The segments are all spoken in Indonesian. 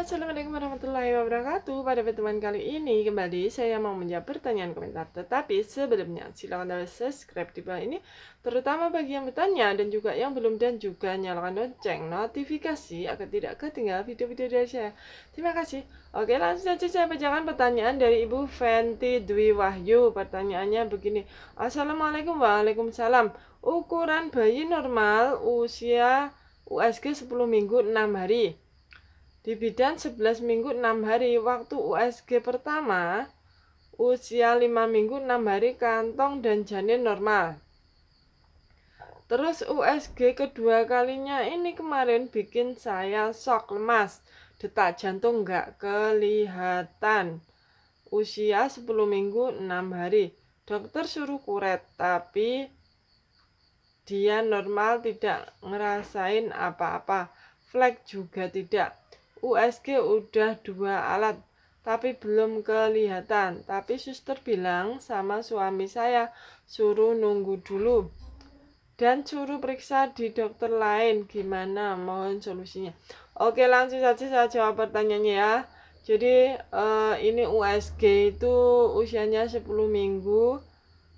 Assalamualaikum warahmatullahi wabarakatuh Pada pertemuan kali ini kembali saya mau menjawab pertanyaan komentar Tetapi sebelumnya silakan dari subscribe di bawah ini Terutama bagi yang bertanya dan juga yang belum dan juga nyalakan lonceng notifikasi Agar tidak ketinggalan video-video dari saya Terima kasih Oke langsung saja saya bacakan pertanyaan dari Ibu Fenty Dwi Wahyu Pertanyaannya begini Assalamualaikum Waalaikumsalam Ukuran bayi normal usia USG 10 minggu 6 hari di Dividen 11 minggu 6 hari waktu USG pertama, usia 5 minggu 6 hari kantong dan janin normal. Terus USG kedua kalinya ini kemarin bikin saya sok lemas. Detak jantung nggak kelihatan. Usia 10 minggu 6 hari. Dokter suruh kuret tapi dia normal tidak ngerasain apa-apa. flag juga tidak USG udah dua alat, tapi belum kelihatan. Tapi suster bilang sama suami saya, suruh nunggu dulu. Dan suruh periksa di dokter lain, gimana mohon solusinya. Oke langsung saja saya jawab pertanyaannya ya. Jadi eh, ini USG itu usianya 10 minggu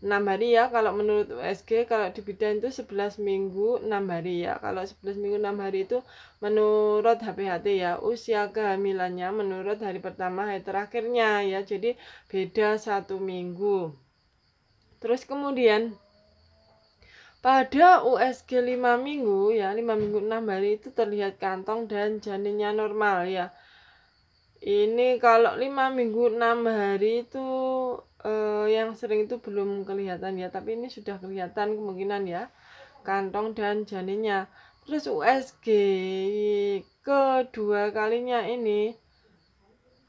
6 hari ya kalau menurut USG kalau di bidan itu 11 minggu 6 hari ya kalau 11 minggu 6 hari itu menurut HPHT ya usia kehamilannya menurut hari pertama hari terakhirnya ya jadi beda satu minggu terus kemudian pada USG 5 minggu ya 5 minggu 6 hari itu terlihat kantong dan janinnya normal ya ini kalau lima minggu enam hari itu eh, yang sering itu belum kelihatan ya tapi ini sudah kelihatan kemungkinan ya kantong dan janinnya terus USG kedua kalinya ini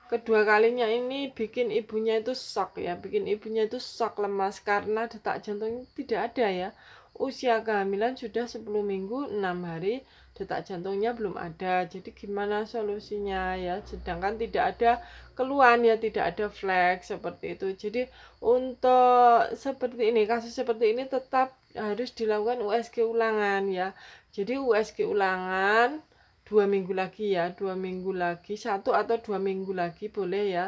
kedua kalinya ini bikin ibunya itu shock ya bikin ibunya itu shock lemas karena detak jantungnya tidak ada ya usia kehamilan sudah 10 minggu 6 hari detak jantungnya belum ada jadi gimana solusinya ya sedangkan tidak ada keluhan ya tidak ada flag seperti itu jadi untuk seperti ini kasus seperti ini tetap harus dilakukan USG ulangan ya jadi USG ulangan dua minggu lagi ya dua minggu lagi satu atau dua minggu lagi boleh ya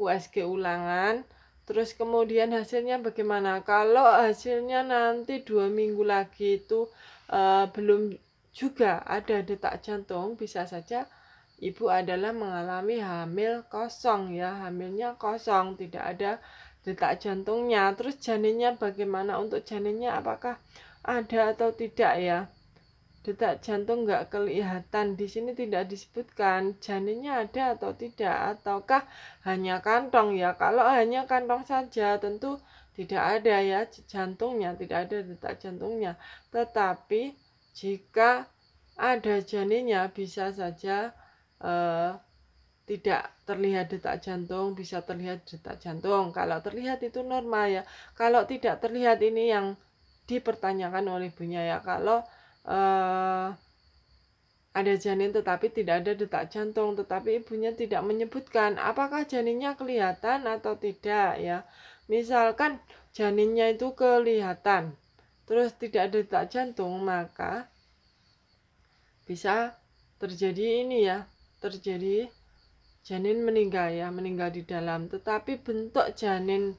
USG ulangan terus kemudian hasilnya bagaimana kalau hasilnya nanti dua minggu lagi itu uh, belum juga ada detak jantung bisa saja ibu adalah mengalami hamil kosong ya hamilnya kosong tidak ada detak jantungnya terus janinnya bagaimana untuk janinnya apakah ada atau tidak ya detak jantung nggak kelihatan di sini tidak disebutkan janinnya ada atau tidak ataukah hanya kantong ya kalau hanya kantong saja tentu tidak ada ya jantungnya tidak ada detak jantungnya tetapi jika ada janinnya bisa saja eh, tidak terlihat detak jantung bisa terlihat detak jantung kalau terlihat itu normal ya kalau tidak terlihat ini yang dipertanyakan oleh ibunya ya kalau eh, ada janin tetapi tidak ada detak jantung tetapi ibunya tidak menyebutkan apakah janinnya kelihatan atau tidak ya misalkan janinnya itu kelihatan terus tidak ada detak jantung maka bisa terjadi ini ya terjadi janin meninggal ya meninggal di dalam tetapi bentuk janin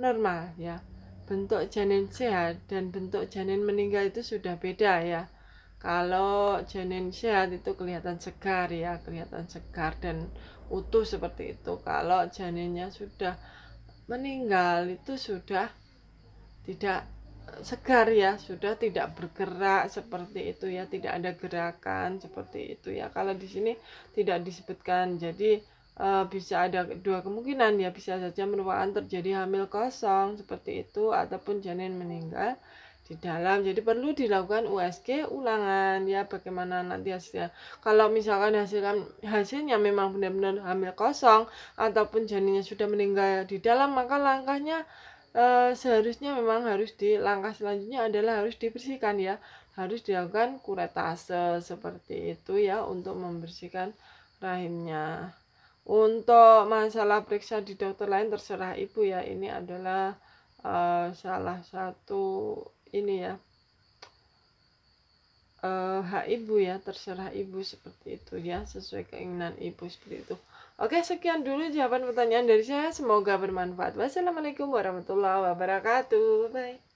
normal ya bentuk janin sehat dan bentuk janin meninggal itu sudah beda ya kalau janin sehat itu kelihatan segar ya kelihatan segar dan utuh seperti itu kalau janinnya sudah meninggal itu sudah tidak segar ya sudah tidak bergerak seperti itu ya tidak ada gerakan seperti itu ya kalau di sini tidak disebutkan jadi e, bisa ada dua kemungkinan ya bisa saja merupakan terjadi hamil kosong seperti itu ataupun janin meninggal di dalam jadi perlu dilakukan USG ulangan ya bagaimana nanti hasilnya kalau misalkan hasilnya memang benar-benar hamil kosong ataupun janinnya sudah meninggal di dalam maka langkahnya Eh, seharusnya memang harus di langkah selanjutnya adalah harus dibersihkan ya harus dilakukan kuretase seperti itu ya untuk membersihkan rahimnya untuk masalah periksa di dokter lain terserah ibu ya ini adalah e, salah satu ini ya uh, hak ibu ya terserah ibu seperti itu ya sesuai keinginan ibu seperti itu oke sekian dulu jawaban pertanyaan dari saya semoga bermanfaat wassalamualaikum warahmatullahi wabarakatuh bye